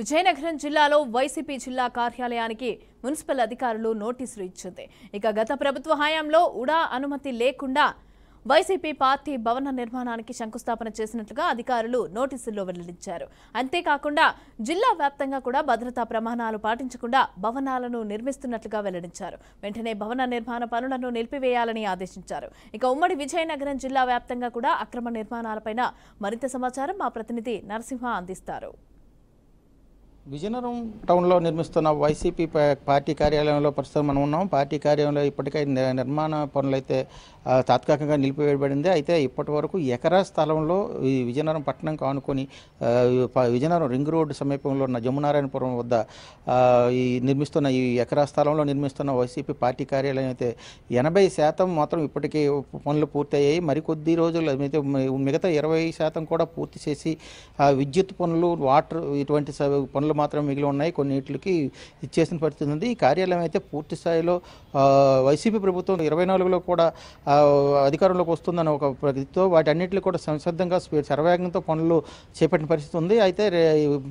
విజయనగరం జిల్లాలో వైసీపీ జిల్లా కార్యాలయానికి మున్సిపల్ అధికారులు నోటీసులు ఇచ్చింది ఇక గత ప్రభుత్వ హయాంలో ఉడా అనుమతి లేకుండా వైసీపీ పార్టీ భవన నిర్మాణానికి శంకుస్థాపన చేసినట్లుగా అధికారులు నోటీసుల్లో వెల్లడించారు అంతేకాకుండా జిల్లా వ్యాప్తంగా కూడా భద్రతా ప్రమాణాలు పాటించకుండా భవనాలను నిర్మిస్తున్నట్లుగా వెల్లడించారు వెంటనే భవన నిర్మాణ పనులను నిలిపివేయాలని ఆదేశించారు ఇక ఉమ్మడి విజయనగరం జిల్లా వ్యాప్తంగా కూడా అక్రమ నిర్మాణాలపైన మరింత సమాచారం మా ప్రతినిధి నరసింహ అందిస్తారు విజయనగరం టౌన్లో నిర్మిస్తున్న వైసీపీ పార్టీ కార్యాలయంలో ప్రస్తుతం మనం ఉన్నాం పార్టీ కార్యాలయంలో ఇప్పటికే నిర్మాణ పనులైతే తాత్కాలికంగా నిలిపివేయబడింది అయితే ఇప్పటి వరకు ఎకరా స్థలంలో ఈ విజయనగరం పట్టణం కానుకొని విజయనగరం రింగ్ రోడ్డు సమీపంలో ఉన్న జమునారాయణపురం వద్ద ఈ నిర్మిస్తున్న ఈ ఎకరా స్థలంలో నిర్మిస్తున్న వైసీపీ పార్టీ కార్యాలయం అయితే ఎనభై శాతం మాత్రం ఇప్పటికే పనులు పూర్తయ్యాయి మరికొద్ది రోజులు అయితే మిగతా ఇరవై శాతం కూడా పూర్తి చేసి విద్యుత్ పనులు వాటర్ ఇటువంటి పనులు మాత్రం మిగిలి ఉన్నాయి ఇట్లకి ఇచ్చేసిన పరిస్థితి ఉంది ఈ కార్యాలయం అయితే పూర్తి స్థాయిలో వైసీపీ ప్రభుత్వం ఇరవై నాలుగులో కూడా అధికారంలోకి వస్తుందని ఒక ప్రతితో వాటన్నిటిని కూడా సంసిద్ధంగా శరవేగంతో పనులు చేపట్టిన పరిస్థితి ఉంది అయితే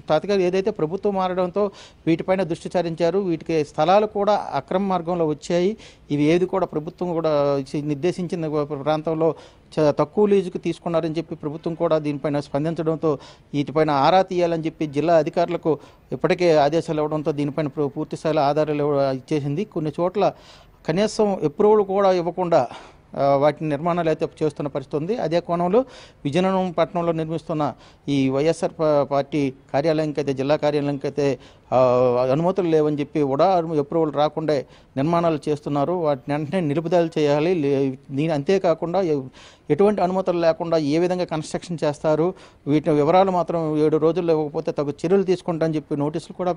తాతగా ఏదైతే ప్రభుత్వం మారడంతో వీటిపైన దృష్టి సారించారు వీటికి స్థలాలు కూడా అక్రమ మార్గంలో వచ్చాయి ఇవి ఏది కూడా ప్రభుత్వం కూడా నిర్దేశించిన ప్రాంతంలో తక్కువ లీజుకు తీసుకున్నారని చెప్పి ప్రభుత్వం కూడా దీనిపైన స్పందించడంతో వీటిపైన ఆరా తీయాలని చెప్పి జిల్లా అధికారులకు ఇప్పటికే ఆదేశాలు ఇవ్వడంతో దీనిపైన పూర్తిస్థాయిలో ఆధారాలు ఇచ్చేసింది కొన్ని చోట్ల కనీసం అప్రూవల్ కూడా ఇవ్వకుండా వాటి నిర్మాణాలు అయితే చేస్తున్న పరిస్థితి ఉంది అదే కోణంలో విజయనగరం పట్టణంలో నిర్మిస్తున్న ఈ వైఎస్ఆర్ పార్టీ కార్యాలయంకైతే అయితే జిల్లా కార్యాలయంకైతే అయితే అనుమతులు లేవని చెప్పి కూడా అప్రూవల్ రాకుండా నిర్మాణాలు చేస్తున్నారు వాటిని వెంటనే నిలుపుదల చేయాలి దీని అంతేకాకుండా ఎటువంటి అనుమతులు లేకుండా ఏ విధంగా కన్స్ట్రక్షన్ చేస్తారు వీటి వివరాలు మాత్రం ఏడు రోజులు ఇవ్వకపోతే తగు చర్యలు తీసుకుంటామని చెప్పి నోటీసులు కూడా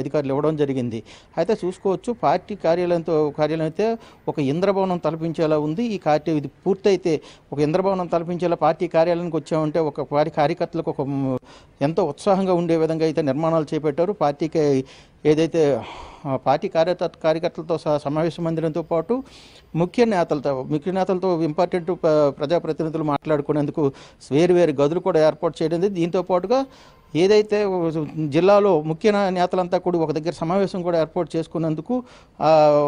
అధికారులు ఇవ్వడం జరిగింది అయితే చూసుకోవచ్చు పార్టీ కార్యాలయంతో కార్యాలయం అయితే ఒక ఇంద్రభవనం తలపించేలా ఉంది ఈ కార్య ఇది పూర్తయితే ఒక ఇంద్రభవనం తలపించేలా పార్టీ కార్యాలయానికి వచ్చామంటే ఒక వారి కార్యకర్తలకు ఒక ఎంతో ఉత్సాహంగా ఉండే విధంగా అయితే నిర్మాణాలు చేపట్టారు పార్టీకి అందుకే ఏదైతే పార్టీ కార్యత కార్యకర్తలతో సహా సమావేశ మందిరంతో పాటు ముఖ్య నేతలతో ముఖ్య నేతలతో ఇంపార్టెంట్ ప్రజాప్రతినిధులు మాట్లాడుకునేందుకు వేరు వేరు గదులు కూడా ఏర్పాటు చేయడం దీంతో పాటుగా ఏదైతే జిల్లాలో ముఖ్య నేతలంతా కూడా ఒక దగ్గర సమావేశం కూడా ఏర్పాటు చేసుకున్నందుకు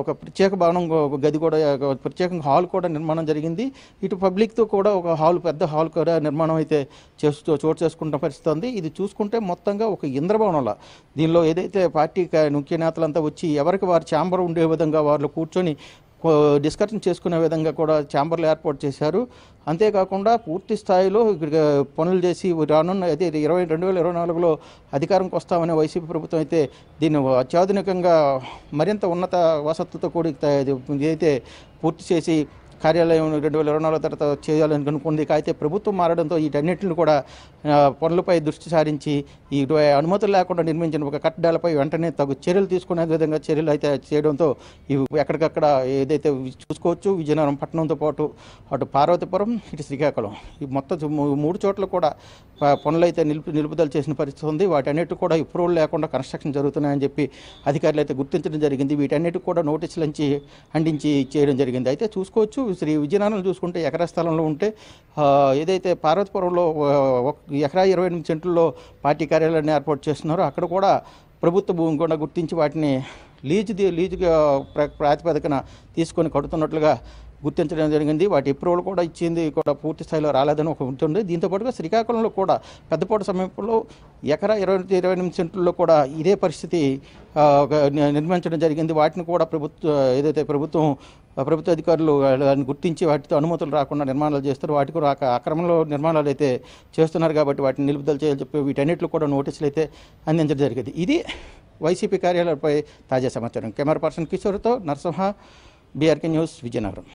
ఒక ప్రత్యేక భవనం గది కూడా ప్రత్యేకంగా హాల్ కూడా నిర్మాణం జరిగింది ఇటు పబ్లిక్తో కూడా ఒక హాల్ పెద్ద హాల్ కూడా నిర్మాణం అయితే చేస్తూ చోటు చేసుకుంటున్న పరిస్థితి ఉంది ఇది చూసుకుంటే మొత్తంగా ఒక ఇంద్రభవనంలా దీనిలో ఏదైతే పార్టీ ముఖ్య నేతలంతా వచ్చి ఎవరికి వారి ఛాంబర్ ఉండే విధంగా వారిలో కూర్చొని డిస్కషన్ చేసుకునే విధంగా కూడా ఛాంబర్లు ఏర్పాటు చేశారు అంతేకాకుండా పూర్తి స్థాయిలో పనులు చేసి రానున్న అయితే ఇరవై రెండు వేల ఇరవై నాలుగులో అధికారంకి వస్తామనే వైసీపీ ప్రభుత్వం అయితే దీన్ని అత్యాధునికంగా మరింత ఉన్నత వసతులతో కూడి అయితే పూర్తి చేసి కార్యాలయం రెండు వేల ఇరవై నాలుగు తర్వాత చేయాలని అనుకుంది అయితే ప్రభుత్వం మారడంతో వీటన్నింటిని కూడా పనులపై దృష్టి సారించి ఈ అనుమతులు లేకుండా నిర్మించిన ఒక కట్టడాలపై వెంటనే తగు చర్యలు తీసుకునే విధంగా చర్యలు అయితే చేయడంతో ఇవి ఎక్కడికక్కడ ఏదైతే చూసుకోవచ్చు విజయనగరం పట్టణంతో పాటు అటు పార్వతీపురం ఇటు శ్రీకాకుళం ఈ మొత్తం మూడు చోట్ల కూడా పనులైతే నిలుపు నిలుపుదల చేసిన పరిస్థితి ఉంది వాటన్నిటి కూడా అప్రూవల్ లేకుండా కన్స్ట్రక్షన్ జరుగుతున్నాయని చెప్పి అధికారులు అయితే గుర్తించడం జరిగింది వీటన్నిటికి కూడా నోటీసులు అంచి అందించి చేయడం జరిగింది అయితే చూసుకోవచ్చు శ్రీ విజయనగరం చూసుకుంటే ఎకరా స్థలంలో ఉంటే ఏదైతే పార్వతీపురంలో ఎకరా ఇరవై ఎనిమిది సెంట్లలో పార్టీ కార్యాలయాన్ని ఏర్పాటు చేస్తున్నారో అక్కడ కూడా ప్రభుత్వ భూమి కూడా గుర్తించి వాటిని లీజు లీజు ప్రాతిపదికన తీసుకొని కడుతున్నట్లుగా గుర్తించడం జరిగింది వాటి ఎప్రూవల్ కూడా ఇచ్చింది కూడా పూర్తి స్థాయిలో రాలేదని ఒక ఉంటుంది దీంతోపాటుగా శ్రీకాకుళంలో కూడా పెద్దపాటు సమీపంలో ఎకరా ఇరవై ఇరవై ఎనిమిది సెంట్లలో కూడా ఇదే పరిస్థితి నిర్మించడం జరిగింది వాటిని కూడా ప్రభుత్వ ఏదైతే ప్రభుత్వం ప్రభుత్వ అధికారులు దాన్ని గుర్తించి వాటితో అనుమతులు రాకుండా నిర్మాణాలు చేస్తారు వాటికి కూడా అక్రమంలో నిర్మాణాలు అయితే చేస్తున్నారు కాబట్టి వాటిని నిలుపుదల చేయాలని చెప్పి వీటన్నిటిలో కూడా నోటీసులు అయితే అందించడం జరిగింది ఇది వైసీపీ కార్యాలయాలపై తాజా సమాచారం కెమెరా పర్సన్ కిషోర్తో నరసింహ బీఆర్కే న్యూస్ విజయనగరం